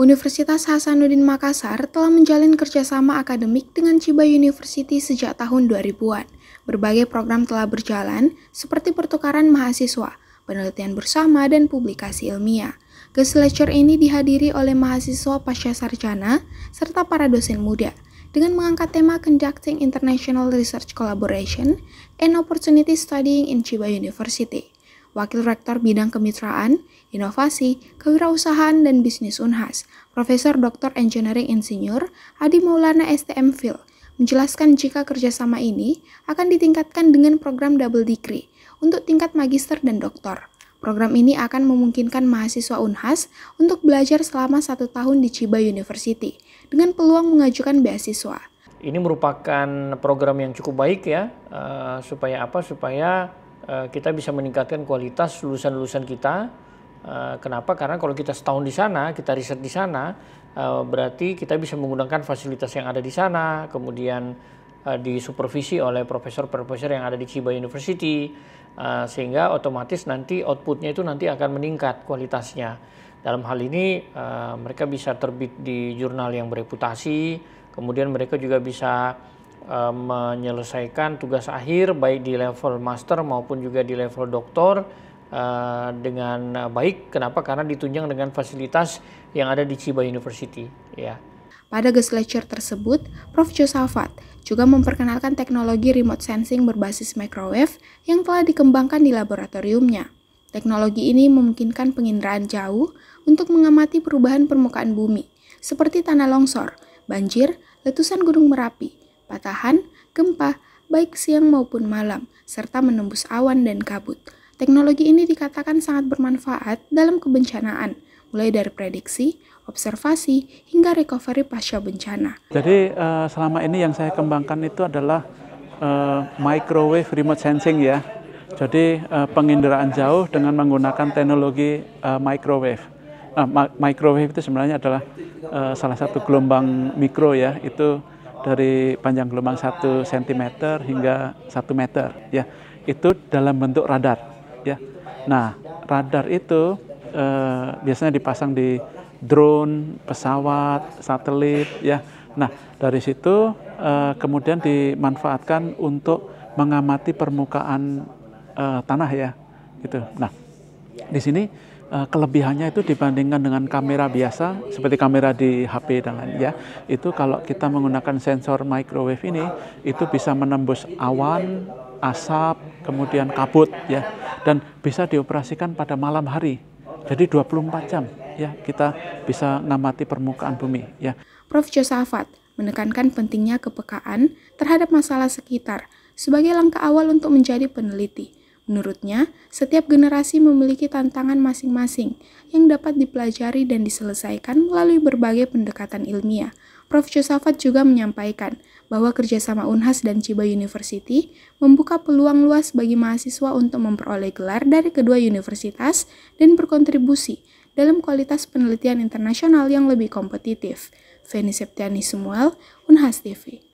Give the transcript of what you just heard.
Universitas Hasanuddin Makassar telah menjalin kerjasama akademik dengan Ciba University sejak tahun 2000-an. Berbagai program telah berjalan, seperti pertukaran mahasiswa, penelitian bersama, dan publikasi ilmiah. Guest lecture ini dihadiri oleh mahasiswa pasca sarjana serta para dosen muda dengan mengangkat tema Conducting International Research Collaboration and Opportunity Studying in Chiba University. Wakil Rektor Bidang Kemitraan, Inovasi, Kewirausahaan, dan Bisnis Unhas, Profesor Dr. Engineering Insinyur Adi Maulana STM Phil, menjelaskan jika kerjasama ini akan ditingkatkan dengan program double degree untuk tingkat magister dan doktor. Program ini akan memungkinkan mahasiswa UNHAS untuk belajar selama satu tahun di Chiba University dengan peluang mengajukan beasiswa. Ini merupakan program yang cukup baik ya, eh, supaya apa? Supaya Eh, kita bisa meningkatkan kualitas lulusan-lulusan kita. Eh, kenapa? Karena kalau kita setahun di sana, kita riset di sana, eh, berarti kita bisa menggunakan fasilitas yang ada di sana, kemudian disupervisi oleh profesor-profesor yang ada di Chiba University, sehingga otomatis nanti outputnya itu nanti akan meningkat kualitasnya. Dalam hal ini mereka bisa terbit di jurnal yang bereputasi, kemudian mereka juga bisa Eh, menyelesaikan tugas akhir baik di level master maupun juga di level doktor eh, dengan baik. Kenapa? Karena ditunjang dengan fasilitas yang ada di Ciba University, ya. Pada guest lecture tersebut, Prof. Josafat juga memperkenalkan teknologi remote sensing berbasis microwave yang telah dikembangkan di laboratoriumnya. Teknologi ini memungkinkan penginderaan jauh untuk mengamati perubahan permukaan bumi, seperti tanah longsor, banjir, letusan gunung Merapi, patahan, gempa, baik siang maupun malam, serta menembus awan dan kabut. Teknologi ini dikatakan sangat bermanfaat dalam kebencanaan, mulai dari prediksi, observasi, hingga recovery pasca bencana. Jadi eh, selama ini yang saya kembangkan itu adalah eh, microwave remote sensing ya. Jadi eh, penginderaan jauh dengan menggunakan teknologi microwave. microwave itu sebenarnya adalah salah satu gelombang mikro ya, itu dari panjang gelombang 1 cm hingga 1 meter ya itu dalam bentuk radar ya nah radar itu eh, biasanya dipasang di drone pesawat satelit ya nah dari situ eh, kemudian dimanfaatkan untuk mengamati permukaan eh, tanah ya gitu nah di sini uh, kelebihannya itu dibandingkan dengan kamera biasa seperti kamera di HP dan lain ya itu kalau kita menggunakan sensor microwave ini itu bisa menembus awan asap kemudian kabut ya dan bisa dioperasikan pada malam hari jadi 24 jam ya kita bisa mengamati permukaan bumi ya Prof Josafat menekankan pentingnya kepekaan terhadap masalah sekitar sebagai langkah awal untuk menjadi peneliti Menurutnya, setiap generasi memiliki tantangan masing-masing yang dapat dipelajari dan diselesaikan melalui berbagai pendekatan ilmiah. Prof. Josafat juga menyampaikan bahwa kerjasama Unhas dan Ciba University membuka peluang luas bagi mahasiswa untuk memperoleh gelar dari kedua universitas dan berkontribusi dalam kualitas penelitian internasional yang lebih kompetitif. Feni Septiani Samuel, Unhas TV.